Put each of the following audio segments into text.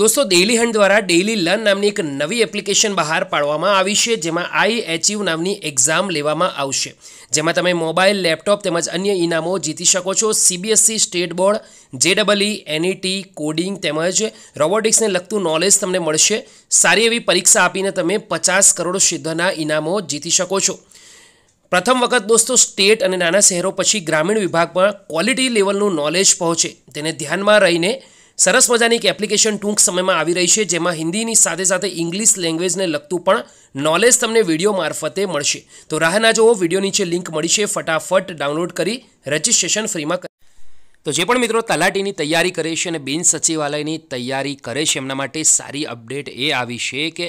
દોસ્તો Dailyhunt દ્વારા daily learn નામની એક નવી એપ્લિકેશન બહાર પાડવામાં આવી છે જેમાં આઈ એચિવ નામની એક્ઝામ લેવામાં આવશે જેમાં તમે મોબાઈલ લેપટોપ તેમજ અન્ય ઇનામો જીતી શકો છો સીબીએસસી સ્ટેટ બોર્ડ જેડબલઈ એનઈટી કોડિંગ તેમજ રોબોટિક્સને લગતું નોલેજ તમને મળશે સારી એવી પરીક્ષા આપીને તમે પચાસ કરોડ સિદ્ધના ઇનામો જીતી શકો છો પ્રથમ વખત દોસ્તો સ્ટેટ અને નાના શહેરો પછી ગ્રામીણ વિભાગમાં ક્વોલિટી લેવલનું નોલેજ પહોંચે તેને ધ્યાનમાં રહીને સરસ મજાની એક એપ્લિકેશન ટૂંક સમયમાં આવી રહી છે જેમાં હિન્દીની સાથે સાથે ઇંગ્લિશ લેંગ્વેજને લગતું પણ નોલેજ તમને વિડીયો મારફતે મળશે તો રાહ ના જુઓ વિડીયો નીચે લિંક મળી છે ફટાફટ ડાઉનલોડ કરી રજિસ્ટ્રેશન ફ્રીમાં તો જે પણ મિત્રો તલાટીની તૈયારી કરે છે અને બિન સચિવાલયની તૈયારી કરે છે એમના માટે સારી અપડેટ એ આવી છે કે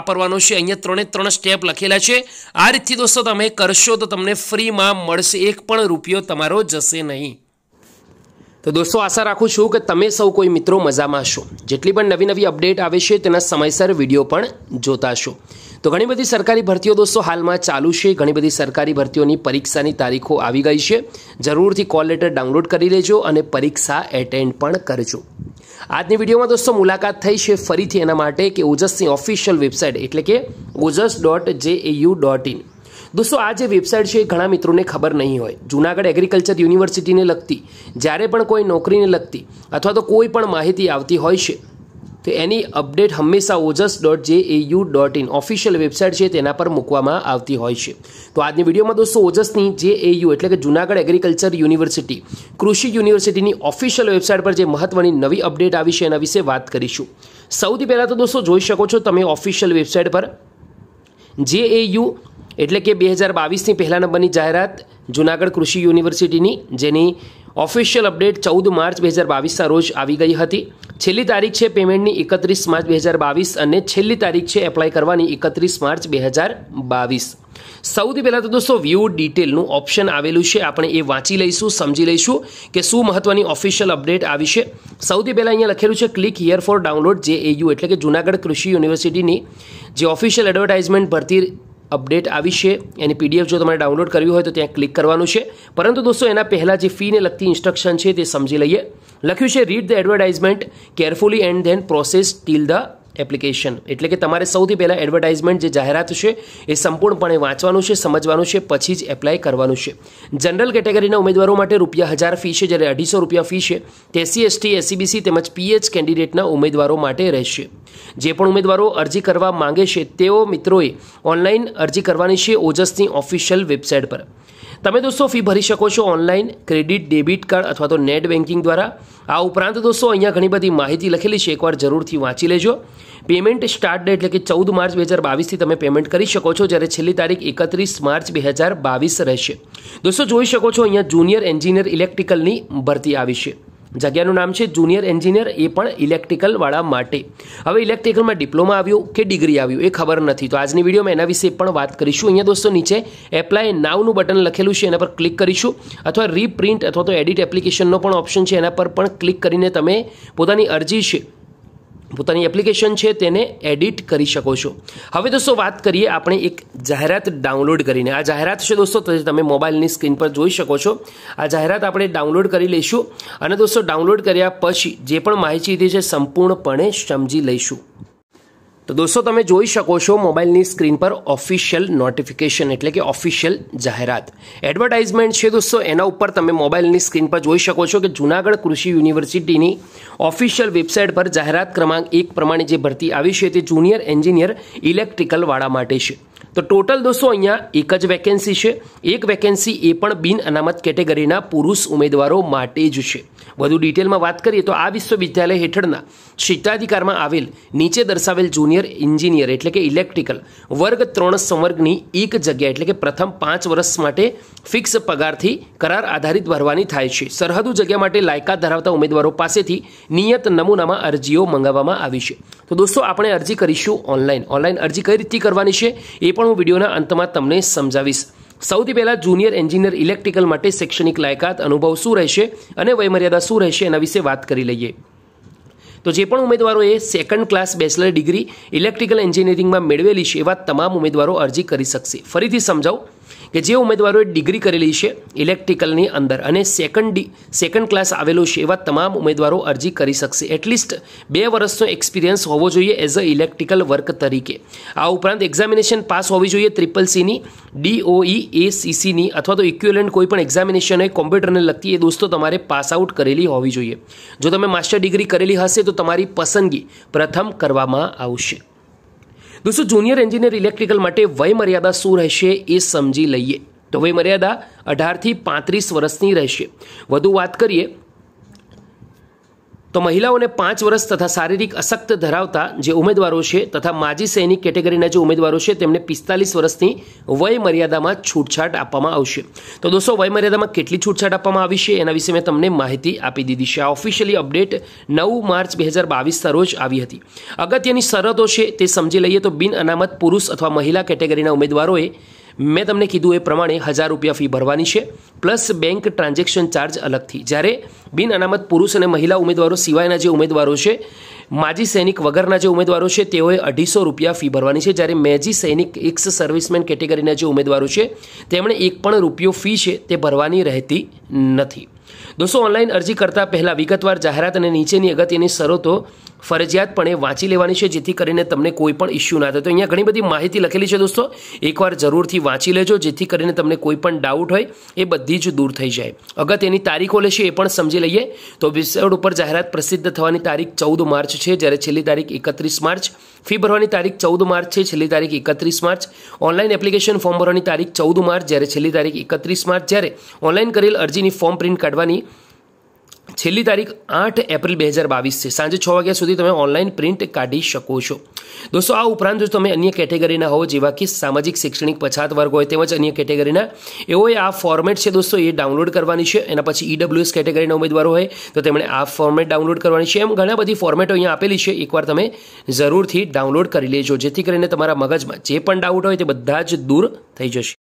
વાપરવાનો છે અહીંયા ત્રણે ત્રણ સ્ટેપ લખેલા છે આ રીતથી દોસ્તો તમે કરશો તો તમને ફ્રીમાં મળશે એક પણ રૂપિયો તમારો જશે નહીં તો દોસ્તો આશા રાખું છું કે તમે સૌ કોઈ મિત્રો મજામાં હશો જેટલી પણ નવી નવી અપડેટ આવે છે તેના સમયસર વિડીયો પણ જોતા હશો તો ઘણી બધી સરકારી ભરતીઓ દોસ્તો હાલમાં ચાલુ છે ઘણી બધી સરકારી ભરતીઓની પરીક્ષાની તારીખો આવી ગઈ છે જરૂરથી કોલ લેટર ડાઉનલોડ કરી લેજો અને પરીક્ષા એટેન્ડ પણ કરજો આજની વિડીયોમાં દોસ્તો મુલાકાત થઈ છે ફરીથી એના માટે કે ઓજસની ઓફિશિયલ વેબસાઇટ એટલે કે ઓજસ dot J A U dot in દોસ્તો આ જે વેબસાઇટ છે એ ઘણા મિત્રોને ખબર નહીં હોય જુનાગઢ એગ્રીકલ્ચર યુનિવર્સિટીને લગતી જ્યારે પણ કોઈ નોકરીને લગતી અથવા તો કોઈ પણ માહિતી આવતી હોય છે તો એની અપડેટ હંમેશા Ojas dot J A U dot in official website છે તેના પર મૂકવામાં આવતી હોય છે તો આજની વિડીયોમાં દોસ્તો ઓજસની જે એ યુ એટલે કે જુનાગઢ એગ્રીકલ્ચર યુનિવર્સિટી કૃષિ યુનિવર્સિટીની ઓફિશિયલ વેબસાઇટ પર જે મહત્વની નવી અપડેટ આવી છે એના વિશે વાત કરીશું સૌથી પહેલાં તો દોસ્તો જોઈ શકો છો તમે ઓફિશિયલ વેબસાઇટ પર જે એ યુ એટલે કે બે હજાર બાવીસની પહેલા નંબરની જાહેરાત જુનાગઢ કૃષિ યુનિવર્સિટીની જેની ઓફિશિયલ અપડેટ ચૌદ માર્ચ બે હજાર બાવીસના રોજ આવી ગઈ હતી છેલ્લી તારીખ છે પેમેન્ટની એકત્રીસ માર્ચ બે હજાર બાવીસ અને છેલ્લી તારીખ છે એપ્લાય કરવાની એકત્રીસ માર્ચ બે હજાર બાવીસ સૌથી પહેલાં તો દોસ્તો વ્યૂ ડિટેલનું ઓપ્શન આવેલું છે આપણે એ વાંચી લઈશું સમજી લઈશું કે શું મહત્વની ઓફિશિયલ અપડેટ આવી છે સૌથી પહેલાં અહીંયા લખેલું છે ક્લિક હિયર ફોર ડાઉનલોડ જે એ યુ એટલે કે જુનાગઢ કૃષિ યુનિવર્સિટીની જે ઓફિશિયલ એડવર્ટાઇઝમેન્ટ ભરતી અપડેટ આવી છે એની પીડીએફ જો તમારે ડાઉનલોડ કરવી હોય તો ત્યાં ક્લિક કરવાનું છે પરંતુ દોસ્તો એના પહેલાં જે ફીને લગતી ઇન્સ્ટ્રક્શન છે તે સમજી લઈએ લખ્યું છે read the advertisement carefully and then process till the application એટલે કે તમારે સૌથી પહેલાં એડવર્ટાઇઝમેન્ટ જે જાહેરાત છે એ સંપૂર્ણપણે વાંચવાનું છે સમજવાનું છે પછી જ એપ્લાય કરવાનું છે જનરલ કેટેગરીના ઉમેદવારો માટે રૂપિયા હજાર ફી છે જ્યારે અઢીસો રૂપિયા ફી છે તે એસસી એસટી એસસીબીસી તેમજ પીએચ કેન્ડિડેટના ઉમેદવારો માટે રહેશે જે પણ ઉમેદવારો અરજી કરવા માંગે છે તેઓ મિત્રોએ ઓનલાઈન અરજી કરવાની છે ઓજસની ઓફિશિયલ વેબસાઇટ પર તમે દોસ્તો ફી ભરી શકો છો ઓનલાઈન ક્રેડિટ ડેબિટ કાર્ડ અથવા તો નેટ બેન્કિંગ દ્વારા આ ઉપરાંત દોસ્તો અહીંયા ઘણી બધી માહિતી લખેલી છે એકવાર જરૂરથી વાંચી લેજો પેમેન્ટ સ્ટાર્ટ ડેટ એટલે કે ચૌદ માર્ચ બે હજાર બાવીસથી તમે પેમેન્ટ કરી શકો છો જ્યારે છેલ્લી તારીખ એકત્રીસ માર્ચ બે હજાર બાવીસ રહેશે દોસ્તો જોઈ શકો છો અહીંયા જુનિયર એન્જિનિયર ઇલેક્ટ્રિકલની ભરતી આવી છે જગ્યાનું નામ છે જુનિયર એન્જિનિયર એ પણ ઇલેક્ટ્રિકલવાળા માટે હવે ઇલેક્ટ્રિકલમાં ડિપ્લોમા આવ્યું કે ડિગ્રી આવ્યું એ ખબર નથી તો આજની વિડીયોમાં એના વિશે પણ વાત કરીશું અહીંયા દોસ્તો નીચે એપ્લાય નાવનું બટન લખેલું છે એના પર ક્લિક કરીશું અથવા રીપ્રિન્ટ અથવા તો એડિટ એપ્લિકેશનનો પણ ઓપ્શન છે એના પર પણ ક્લિક કરીને તમે પોતાની અરજી છે પોતાની એપ્લિકેશન છે તેને એડિટ કરી શકો છો હવે દોસ્તો વાત કરીએ આપણે એક જાહેરાત ડાઉનલોડ કરીને આ જાહેરાત છે દોસ્તો તમે મોબાઈલની સ્ક્રીન પર જોઈ શકો છો આ જાહેરાત આપણે ડાઉનલોડ કરી લઈશું અને દોસ્તો ડાઉનલોડ કર્યા પછી જે પણ માહિતી છે સંપૂર્ણપણે સમજી લઈશું તો દોસ્તો તમે જોઈ શકો છો મોબાઈલની સ્ક્રીન પર ઓફિશિયલ નોટિફિકેશન એટલે કે ઓફિશિયલ જાહેરાત એડવર્ટાઇઝમેન્ટ છે દોસ્તો એના ઉપર તમે મોબાઈલની સ્ક્રીન પર જોઈ શકો છો કે જૂનાગઢ કૃષિ યુનિવર્સિટીની ઓફિશિયલ વેબસાઇટ પર જાહેરાત ક્રમાંક એક પ્રમાણે જે ભરતી આવી છે તે જુનિયર એન્જિનિયર ઇલેક્ટ્રિકલ વાળા માટે છે તો ટોટલ દોસ્તો અહીંયા એક જ વેકેન્સી છે એક વેકેન્સી એ પણ બિન અનામત કેટેગરીના પુરુષ ઉમેદવારો માટે જ છે વધુ ડિટેલમાં વાત કરીએ તો આ વિશ્વવિદ્યાલય હેઠળના શિક્ષાધિકારમાં આવેલ નીચે દર્શાવેલ જુનિયર એન્જિનિયર એટલે કે ઇલેક્ટ્રિકલ વર્ગ ત્રણ સંવર્ગની એક જગ્યા એટલે કે પ્રથમ પાંચ વર્ષ માટે ફિક્સ પગારથી કરાર આધારિત ભરવાની થાય છે સરહદુ જગ્યા માટે લાયકાત ધરાવતા ઉમેદવારો પાસેથી નિયત નમૂનામાં અરજીઓ મંગાવવામાં આવી છે તો દોસ્તો આપણે અરજી કરીશું ઓનલાઈન ઓનલાઈન અરજી કઈ રીતે કરવાની છે એ એ પણ હું વિડીયોના અંતમાં તમને સમજાવીશ સૌથી પહેલાં જુનિયર એન્જિનિયર ઇલેક્ટ્રિકલ માટે શૈક્ષણિક લાયકાત અનુભવ શું રહેશે અને વયમર્યાદા શું રહેશે એના વિશે વાત કરી લઈએ તો જે પણ ઉમેદવારોએ second class bachelor degree electrical એન્જિનિયરિંગમાં મેળવેલી છે એવા તમામ ઉમેદવારો અરજી કરી શકશે ફરીથી સમજાવું કે જે ઉમેદવારોએ ડિગ્રી કરેલી છે ઇલેક્ટ્રિકલની અંદર અને સેકન્ડ સેકન્ડ ક્લાસ આવેલો છે એવા તમામ ઉમેદવારો અરજી કરી શકશે એટલીસ્ટ બે વર્ષનો એક્સપિરિયન્સ હોવો જોઈએ એઝ અ ઇલેક્ટ્રિકલ વર્ક તરીકે આ ઉપરાંત એક્ઝામિનેશન પાસ હોવી જોઈએ ટ્રિપલ સીની ડીઓઈ એ સીસીની અથવા તો ઇક્વિલન્ટ કોઈ પણ એક્ઝામિનેશન હોય કોમ્પ્યુટરને લગતી એ દોસ્તો તમારે પાસ આઉટ કરેલી હોવી જોઈએ જો તમે માસ્ટર ડિગ્રી કરેલી હશે તો તમારી પસંદગી પ્રથમ કરવામાં આવશે દોસ્તો જુનિયર એન્જિનિયર ઇલેક્ટ્રિકલ માટે વયમર્યાદા શું રહેશે એ સમજી લઈએ તો વયમર્યાદા અઢારથી પાંત્રીસ વર્ષની રહેશે વધુ વાત કરીએ તો મહિલાઓને પાંચ વર્ષ તથા શારીરિક અશક્ત ધરાવતા જે ઉમેદવારો છે તથા માજી સૈનિક કેટેગરીના જે ઉમેદવારો છે તેમને પિસ્તાલીસ વર્ષની વયમર્યાદામાં છૂટછાટ આપવામાં આવશે તો દોસ્તો વયમર્યાદામાં કેટલી છૂટછાટ આપવામાં આવી છે એના વિશે મેં તમને માહિતી આપી દીધી છે આ ઓફિશિયલી અપડેટ નવ માર્ચ બે હજાર બાવીસના રોજ આવી હતી અગત્યની શરતો છે તે સમજી લઈએ તો બિન અનામત પુરુષ અથવા મહિલા કેટેગરીના ઉમેદવારોએ મેં તમને કીધું એ પ્રમાણે હજાર રૂપિયા ફી ભરવાની છે પ્લસ બેંક ટ્રાન્ઝેક્શન ચાર્જ અલગથી જ્યારે બિન અનામત પુરુષ અને મહિલા ઉમેદવારો સિવાયના જે ઉમેદવારો છે માજી સૈનિક વગરના જે ઉમેદવારો છે તેઓએ અઢીસો રૂપિયા ફી ભરવાની છે જ્યારે મેજી સૈનિક એક્સ સર્વિસમેન કેટેગરીના જે ઉમેદવારો છે તેમણે એક પણ રૂપિયો ફી છે તે ભરવાની રહેતી નથી દોસ્તો ઓનલાઈન અરજી કરતા પહેલાં વિગતવાર જાહેરાત અને નીચેની અગત્યની શરતો ફરજિયાતપણે વાંચી લેવાની છે જેથી કરીને તમને કોઈ પણ ઇસ્યુ ના થાય તો અહીંયા ઘણી બધી માહિતી લખેલી છે દોસ્તો એકવાર જરૂરથી વાંચી લેજો જેથી કરીને તમને કોઈ પણ ડાઉટ હોય એ બધી જ દૂર થઈ જાય અગત્યની તારીખો લેશે એ પણ સમજી લઈએ તો વેબસાઇટ ઉપર જાહેરાત પ્રસિદ્ધ થવાની તારીખ ચૌદ માર્ચ છે જ્યારે છેલ્લી તારીખ એકત્રીસ માર્ચ ફી ભરવાની તારીખ ચૌદ માર્ચ છે છેલ્લી તારીખ એકત્રીસ માર્ચ ઓનલાઈન એપ્લિકેશન ફોર્મ ભરવાની તારીખ ચૌદ માર્ચ જ્યારે છેલ્લી તારીખ એકત્રીસ માર્ચ જ્યારે ઓનલાઈન કરેલ અરજીની ફોર્મ પ્રિન્ટ કાઢવાની છેલ્લી તારીખ આઠ એપ્રિલ બે હજાર બાવીસ છે સાંજે છ વાગ્યા સુધી તમે ઓનલાઈન પ્રિન્ટ કાઢી શકો છો દોસ્તો આ ઉપરાંત જો તમે અન્ય કેટેગરીના હોવ જેવા કે સામાજિક શૈક્ષણિક પછાત વર્ગ હોય તેમજ અન્ય કેટેગરીના એઓએ આ ફોર્મેટ છે દોસ્તો એ ડાઉનલોડ કરવાની છે એના પછી ઈડબ્લ્યુએસ e કેટેગરીના ઉમેદવારો હોય તો તેમણે આ ફોર્મેટ ડાઉનલોડ કરવાની છે એમ ઘણા બધી ફોર્મેટો અહીંયા આપેલી છે એકવાર તમે જરૂરથી ડાઉનલોડ કરી લેજો જેથી કરીને તમારા મગજમાં જે પણ ડાઉટ હોય તે બધા જ દૂર થઈ જશે